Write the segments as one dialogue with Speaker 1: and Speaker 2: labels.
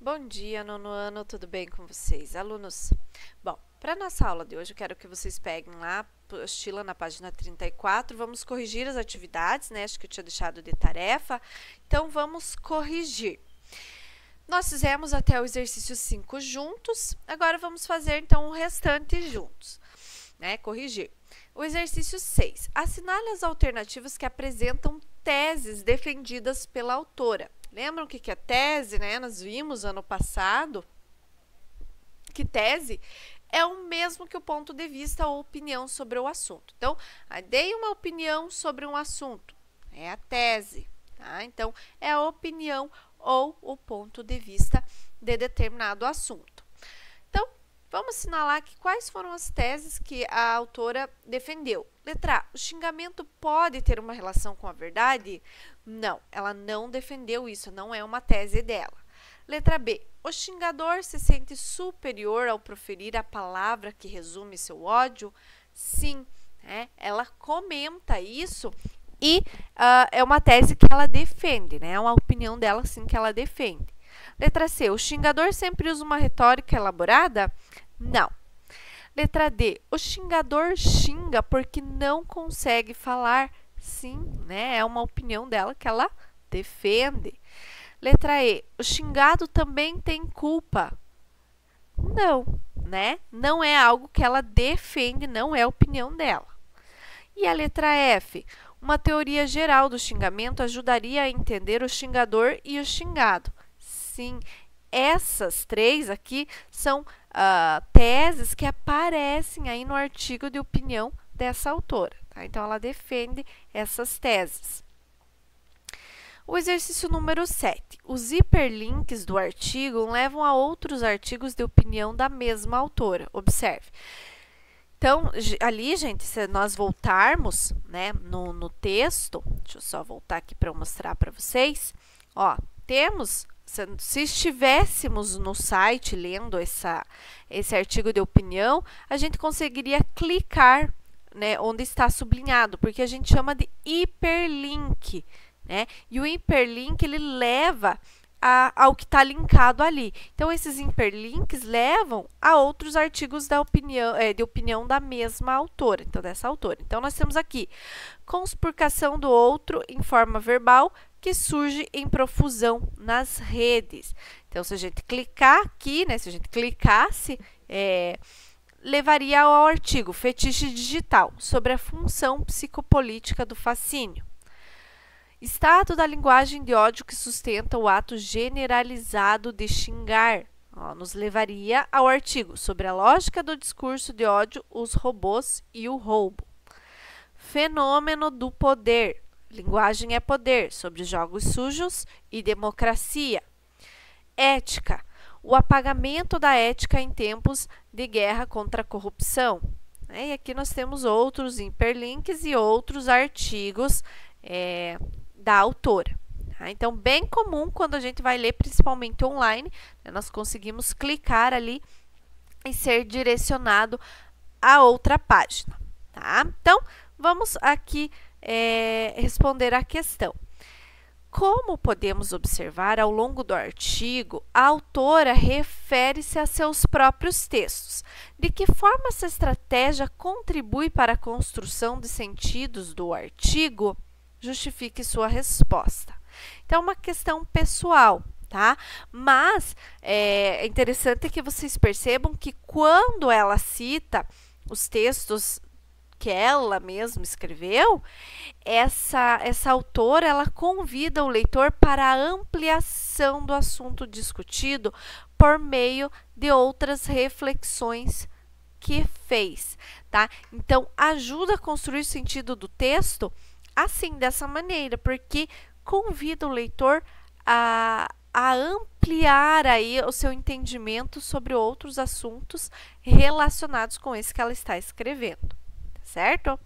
Speaker 1: Bom dia, nono ano, tudo bem com vocês, alunos? Bom, para nossa aula de hoje, eu quero que vocês peguem lá postila na página 34, vamos corrigir as atividades, né? Acho que eu tinha deixado de tarefa, então vamos corrigir. Nós fizemos até o exercício 5 juntos, agora vamos fazer então o restante juntos, né? Corrigir. O exercício 6. Assinale as alternativas que apresentam teses defendidas pela autora. Lembram que, que a tese, né? Nós vimos ano passado que tese é o mesmo que o ponto de vista ou opinião sobre o assunto. Então, dei uma opinião sobre um assunto, é a tese. Tá? Então, é a opinião ou o ponto de vista de determinado assunto. Então, vamos assinalar aqui quais foram as teses que a autora defendeu. Letra A, o xingamento pode ter uma relação com a verdade? Não, ela não defendeu isso, não é uma tese dela. Letra B. O xingador se sente superior ao proferir a palavra que resume seu ódio? Sim, né? ela comenta isso e uh, é uma tese que ela defende, né? é uma opinião dela sim que ela defende. Letra C. O xingador sempre usa uma retórica elaborada? Não. Letra D. O xingador xinga porque não consegue falar Sim, né? É uma opinião dela que ela defende. Letra E. O xingado também tem culpa. Não, né? Não é algo que ela defende, não é a opinião dela. E a letra F. Uma teoria geral do xingamento ajudaria a entender o xingador e o xingado. Sim, essas três aqui são uh, teses que aparecem aí no artigo de opinião dessa autora. Tá? Então, ela defende essas teses. O exercício número 7. Os hiperlinks do artigo levam a outros artigos de opinião da mesma autora. Observe. Então, ali, gente, se nós voltarmos né, no, no texto, deixa eu só voltar aqui para mostrar para vocês. Ó, temos, se, se estivéssemos no site lendo essa, esse artigo de opinião, a gente conseguiria clicar né, onde está sublinhado, porque a gente chama de hiperlink, né? E o hiperlink ele leva a, ao que está linkado ali. Então esses hiperlinks levam a outros artigos da opinião, é, de opinião da mesma autora, então dessa autora. Então nós temos aqui conspurcação do outro em forma verbal que surge em profusão nas redes. Então se a gente clicar aqui, né? Se a gente clicasse é, levaria ao artigo Fetiche Digital sobre a função psicopolítica do fascínio. Estado da linguagem de ódio que sustenta o ato generalizado de xingar. Ó, nos levaria ao artigo sobre a lógica do discurso de ódio, os robôs e o roubo. Fenômeno do poder. Linguagem é poder, sobre jogos sujos e democracia. Ética o apagamento da ética em tempos de guerra contra a corrupção. Né, e aqui nós temos outros hiperlinks e outros artigos é, da autora. Tá? Então, bem comum quando a gente vai ler, principalmente online, né, nós conseguimos clicar ali e ser direcionado a outra página. Tá? Então, vamos aqui é, responder a questão. Como podemos observar ao longo do artigo, a autora refere-se a seus próprios textos. De que forma essa estratégia contribui para a construção de sentidos do artigo? Justifique sua resposta. Então, é uma questão pessoal, tá? Mas é, é interessante que vocês percebam que quando ela cita os textos que ela mesma escreveu, essa, essa autora ela convida o leitor para a ampliação do assunto discutido por meio de outras reflexões que fez, tá? Então ajuda a construir o sentido do texto assim dessa maneira, porque convida o leitor a, a ampliar aí o seu entendimento sobre outros assuntos relacionados com esse que ela está escrevendo certo?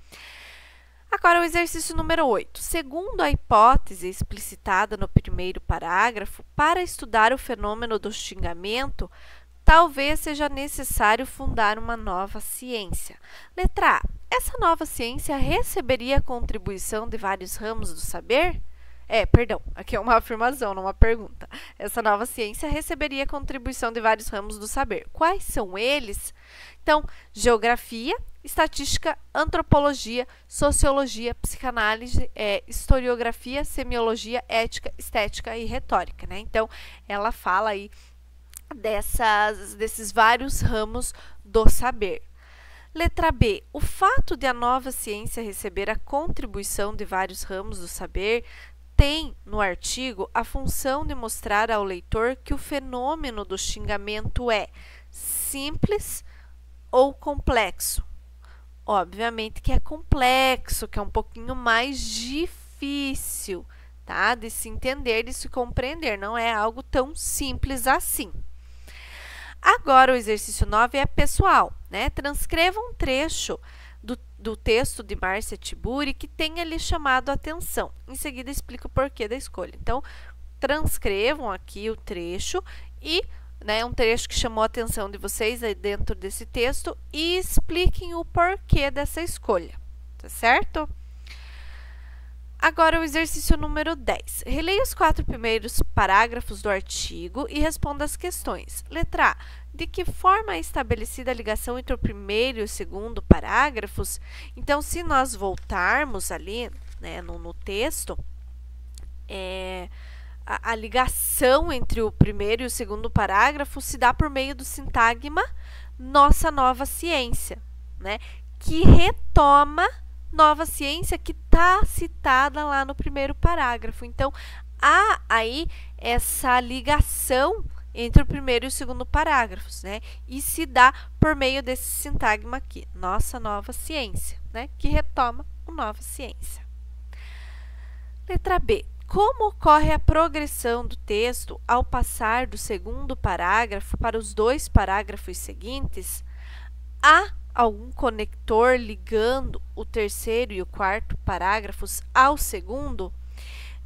Speaker 1: Agora, o exercício número 8. Segundo a hipótese explicitada no primeiro parágrafo, para estudar o fenômeno do xingamento, talvez seja necessário fundar uma nova ciência. Letra A. Essa nova ciência receberia a contribuição de vários ramos do saber? É, perdão, aqui é uma afirmação, não uma pergunta. Essa nova ciência receberia a contribuição de vários ramos do saber. Quais são eles? Então, geografia, estatística, antropologia, sociologia, psicanálise, é, historiografia, semiologia, ética, estética e retórica. Né? Então, ela fala aí dessas, desses vários ramos do saber. Letra B. O fato de a nova ciência receber a contribuição de vários ramos do saber tem, no artigo, a função de mostrar ao leitor que o fenômeno do xingamento é simples ou complexo, Obviamente que é complexo, que é um pouquinho mais difícil, tá? De se entender, de se compreender, não é algo tão simples assim. Agora o exercício 9 é pessoal, né? Transcreva um trecho do, do texto de Márcia Tiburi que tenha lhe chamado a atenção. Em seguida explica o porquê da escolha. Então, transcrevam aqui o trecho e né, um trecho que chamou a atenção de vocês aí dentro desse texto e expliquem o porquê dessa escolha, tá certo? Agora o exercício número 10. Releia os quatro primeiros parágrafos do artigo e responda as questões. Letra A. De que forma é estabelecida a ligação entre o primeiro e o segundo parágrafos? Então, se nós voltarmos ali né, no, no texto, é, a, a ligação entre o primeiro e o segundo parágrafo se dá por meio do sintagma nossa nova ciência, né? Que retoma nova ciência que está citada lá no primeiro parágrafo. Então, há aí essa ligação entre o primeiro e o segundo parágrafos, né? E se dá por meio desse sintagma aqui, nossa nova ciência, né? Que retoma o nova ciência. Letra B. Como ocorre a progressão do texto ao passar do segundo parágrafo para os dois parágrafos seguintes? Há algum conector ligando o terceiro e o quarto parágrafos ao segundo?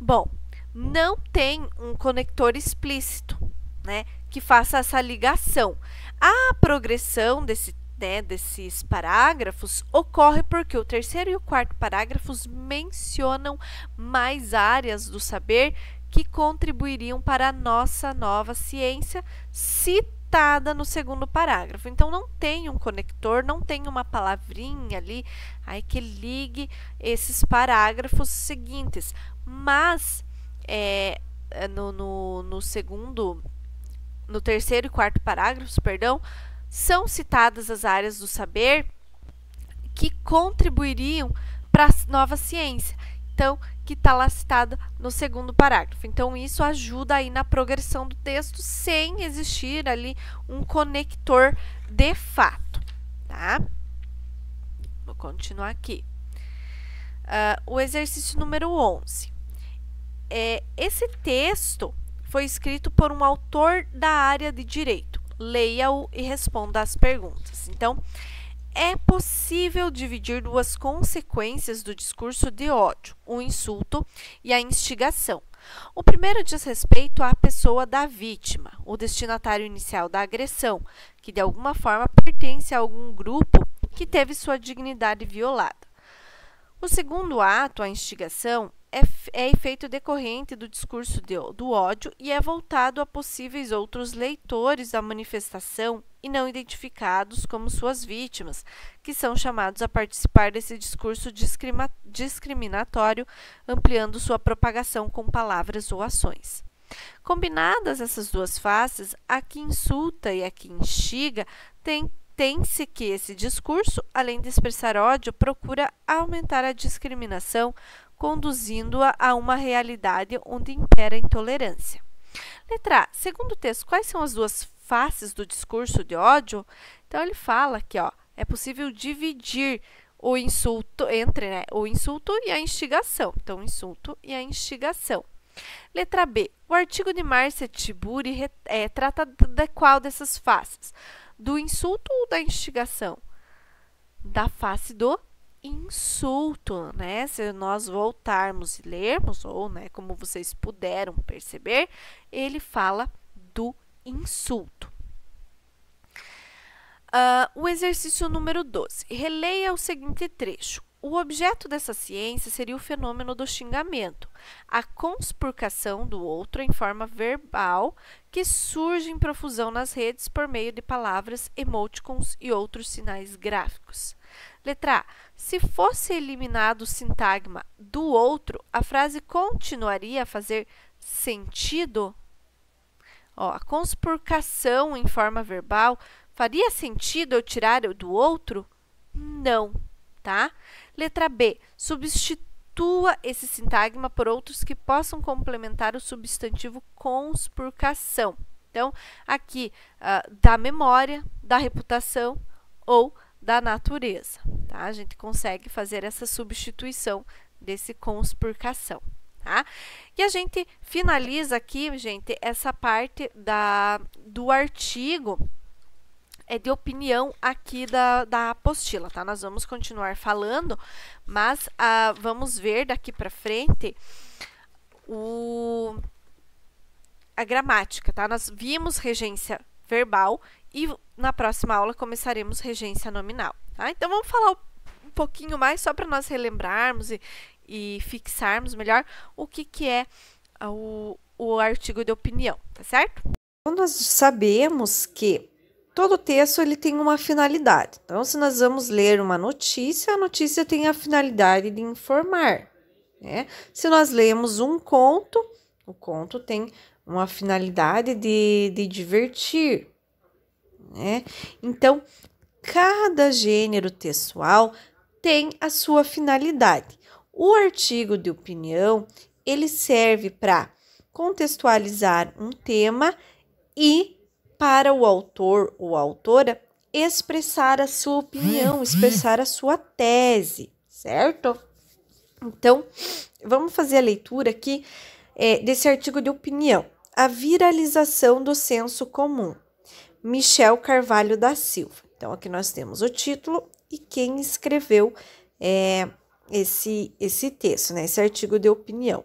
Speaker 1: Bom, não tem um conector explícito, né, que faça essa ligação. A progressão desse né, desses parágrafos ocorre porque o terceiro e o quarto parágrafos mencionam mais áreas do saber que contribuiriam para a nossa nova ciência, citada no segundo parágrafo. Então, não tem um conector, não tem uma palavrinha ali aí que ligue esses parágrafos seguintes. Mas, é, é, no, no, no segundo, no terceiro e quarto parágrafos, perdão, são citadas as áreas do saber que contribuiriam para a nova ciência. Então, que está lá citada no segundo parágrafo. Então, isso ajuda aí na progressão do texto sem existir ali um conector de fato, tá? Vou continuar aqui. Uh, o exercício número 11. É, esse texto foi escrito por um autor da área de direito leia-o e responda às perguntas. Então, é possível dividir duas consequências do discurso de ódio: o insulto e a instigação. O primeiro diz respeito à pessoa da vítima, o destinatário inicial da agressão, que de alguma forma pertence a algum grupo que teve sua dignidade violada. O segundo ato, a instigação, é, é efeito decorrente do discurso de, do ódio e é voltado a possíveis outros leitores da manifestação e não identificados como suas vítimas, que são chamados a participar desse discurso discriminatório, ampliando sua propagação com palavras ou ações. Combinadas essas duas faces, a que insulta e a que instiga tem tem-se que esse discurso, além de expressar ódio, procura aumentar a discriminação, conduzindo-a a uma realidade onde impera a intolerância. Letra A. Segundo o texto, quais são as duas faces do discurso de ódio? Então, ele fala que ó, é possível dividir o insulto entre né, o insulto e a instigação. Então, o insulto e a instigação. Letra B. O artigo de Márcia Tiburi é, trata de qual dessas faces? do insulto ou da instigação? Da face do insulto, né? Se nós voltarmos e lermos, ou né, como vocês puderam perceber, ele fala do insulto. Uh, o exercício número 12. Releia o seguinte trecho. O objeto dessa ciência seria o fenômeno do xingamento, a conspurcação do outro em forma verbal que surge em profusão nas redes por meio de palavras, emoticons e outros sinais gráficos. Letra A. Se fosse eliminado o sintagma do outro, a frase continuaria a fazer sentido? Ó, a conspurcação em forma verbal faria sentido eu tirar do outro? Não, tá? Letra B. Substitua esse sintagma por outros que possam complementar o substantivo conspurcação. Então, aqui, uh, da memória, da reputação ou da natureza. Tá? A gente consegue fazer essa substituição desse conspurcação. Tá? E a gente finaliza aqui, gente, essa parte da, do artigo é de opinião aqui da, da apostila, tá? Nós vamos continuar falando, mas ah, vamos ver daqui para frente o, a gramática, tá? Nós vimos regência verbal e na próxima aula começaremos regência nominal, tá? Então vamos falar um pouquinho mais só para nós relembrarmos e, e fixarmos melhor o que, que é o, o artigo de opinião, tá certo? Então, nós sabemos que Todo texto ele tem uma finalidade. Então, se nós vamos ler uma notícia, a notícia tem a finalidade de informar. Né? Se nós lemos um conto, o conto tem uma finalidade de, de divertir. Né? Então, cada gênero textual tem a sua finalidade. O artigo de opinião ele serve para contextualizar um tema e para o autor ou autora expressar a sua opinião, uhum. expressar a sua tese, certo? Então, vamos fazer a leitura aqui é, desse artigo de opinião. A viralização do senso comum. Michel Carvalho da Silva. Então, aqui nós temos o título e quem escreveu é, esse, esse texto, né, esse artigo de opinião.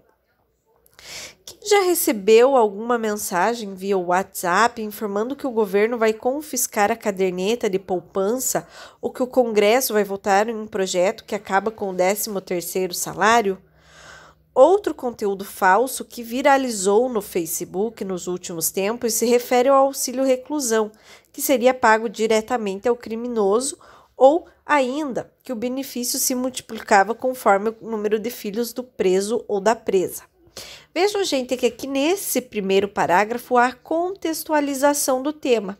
Speaker 1: Quem já recebeu alguma mensagem via WhatsApp informando que o governo vai confiscar a caderneta de poupança ou que o Congresso vai votar em um projeto que acaba com o 13º salário? Outro conteúdo falso que viralizou no Facebook nos últimos tempos se refere ao auxílio reclusão, que seria pago diretamente ao criminoso ou ainda que o benefício se multiplicava conforme o número de filhos do preso ou da presa. Vejam, gente, que aqui nesse primeiro parágrafo há contextualização do tema.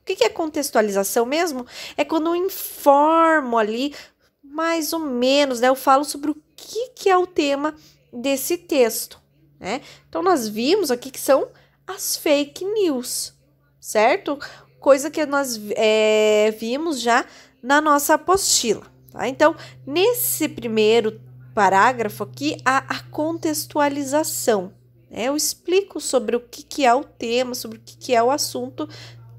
Speaker 1: O que é contextualização mesmo? É quando eu informo ali, mais ou menos, né? Eu falo sobre o que, é o tema desse texto, né? Então, nós vimos aqui que são as fake news, certo? Coisa que nós é, vimos já na nossa apostila. Tá? Então, nesse primeiro parágrafo aqui a, a contextualização. Né? Eu explico sobre o que, que é o tema, sobre o que, que é o assunto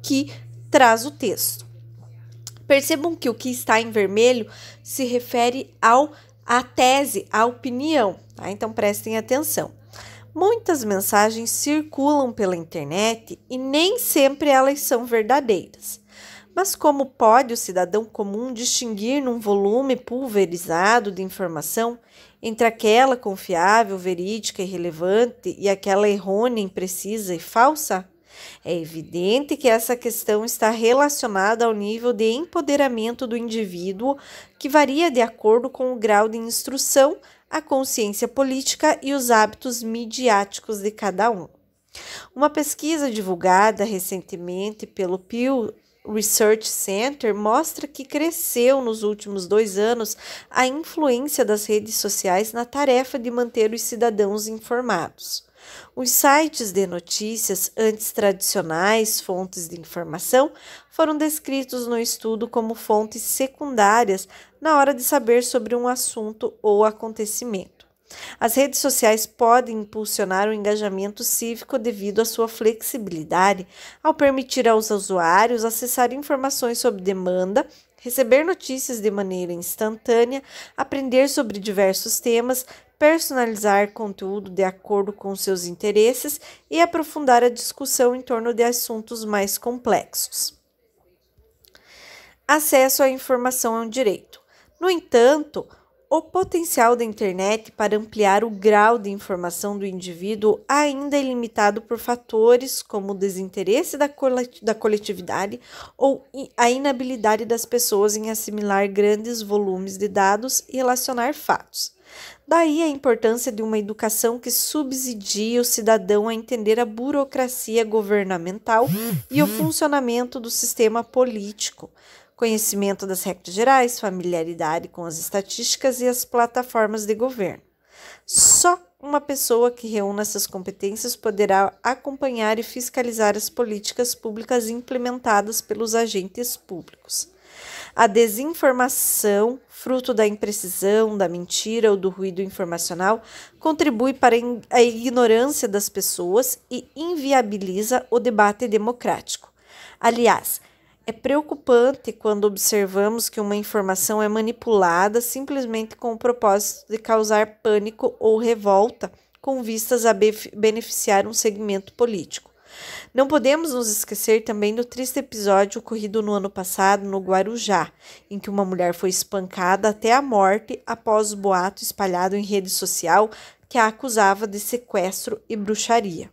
Speaker 1: que traz o texto. Percebam que o que está em vermelho se refere ao à tese, à opinião, tá? Então prestem atenção. Muitas mensagens circulam pela internet e nem sempre elas são verdadeiras. Mas como pode o cidadão comum distinguir num volume pulverizado de informação entre aquela confiável, verídica e relevante e aquela errônea, imprecisa e falsa? É evidente que essa questão está relacionada ao nível de empoderamento do indivíduo, que varia de acordo com o grau de instrução, a consciência política e os hábitos midiáticos de cada um. Uma pesquisa divulgada recentemente pelo Pew Research Center mostra que cresceu nos últimos dois anos a influência das redes sociais na tarefa de manter os cidadãos informados. Os sites de notícias, antes tradicionais fontes de informação, foram descritos no estudo como fontes secundárias na hora de saber sobre um assunto ou acontecimento. As redes sociais podem impulsionar o engajamento cívico devido à sua flexibilidade, ao permitir aos usuários acessar informações sob demanda, receber notícias de maneira instantânea, aprender sobre diversos temas, personalizar conteúdo de acordo com seus interesses e aprofundar a discussão em torno de assuntos mais complexos. Acesso à informação é um direito. No entanto, o potencial da internet para ampliar o grau de informação do indivíduo ainda é limitado por fatores como o desinteresse da coletividade ou a inabilidade das pessoas em assimilar grandes volumes de dados e relacionar fatos. Daí a importância de uma educação que subsidie o cidadão a entender a burocracia governamental e o uhum. funcionamento do sistema político, conhecimento das regras gerais, familiaridade com as estatísticas e as plataformas de governo. Só uma pessoa que reúna essas competências poderá acompanhar e fiscalizar as políticas públicas implementadas pelos agentes públicos. A desinformação, fruto da imprecisão, da mentira ou do ruído informacional, contribui para a ignorância das pessoas e inviabiliza o debate democrático. Aliás, é preocupante quando observamos que uma informação é manipulada simplesmente com o propósito de causar pânico ou revolta com vistas a beneficiar um segmento político. Não podemos nos esquecer também do triste episódio ocorrido no ano passado no Guarujá, em que uma mulher foi espancada até a morte após o boato espalhado em rede social que a acusava de sequestro e bruxaria.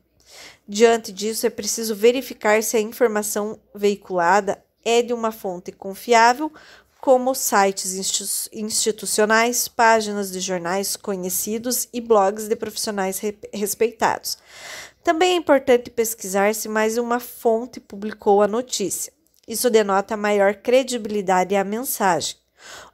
Speaker 1: Diante disso, é preciso verificar se a informação veiculada é de uma fonte confiável, como sites institucionais, páginas de jornais conhecidos e blogs de profissionais respeitados. Também é importante pesquisar se mais uma fonte publicou a notícia. Isso denota maior credibilidade à mensagem.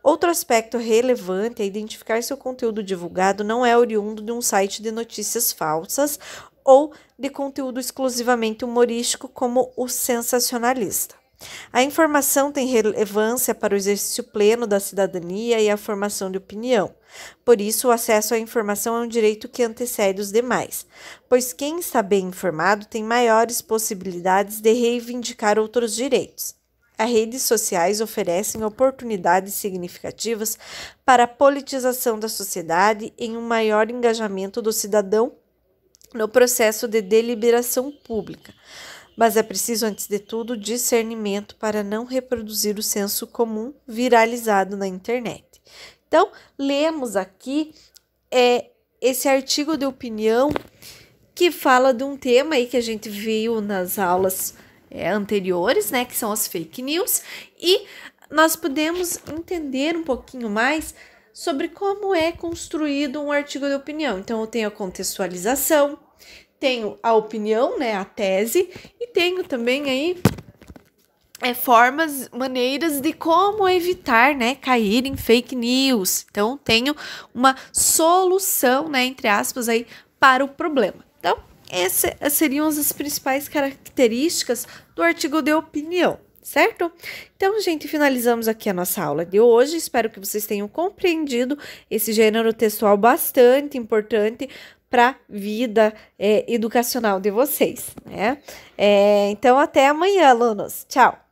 Speaker 1: Outro aspecto relevante é identificar se o conteúdo divulgado não é oriundo de um site de notícias falsas ou de conteúdo exclusivamente humorístico, como o sensacionalista. A informação tem relevância para o exercício pleno da cidadania e a formação de opinião. Por isso, o acesso à informação é um direito que antecede os demais, pois quem está bem informado tem maiores possibilidades de reivindicar outros direitos. As redes sociais oferecem oportunidades significativas para a politização da sociedade em um maior engajamento do cidadão no processo de deliberação pública. Mas é preciso, antes de tudo, discernimento para não reproduzir o senso comum viralizado na internet. Então, lemos aqui é, esse artigo de opinião que fala de um tema aí que a gente viu nas aulas é, anteriores, né, que são as fake news, e nós podemos entender um pouquinho mais sobre como é construído um artigo de opinião. Então, eu tenho a contextualização, tenho a opinião, né, a tese, e tenho também aí é, formas, maneiras de como evitar, né, cair em fake news. Então, tenho uma solução, né, entre aspas, aí, para o problema. Então, essas seriam as principais características do artigo de opinião, certo? Então, gente, finalizamos aqui a nossa aula de hoje. Espero que vocês tenham compreendido esse gênero textual bastante importante para a vida é, educacional de vocês, né? É, então, até amanhã, alunos. Tchau!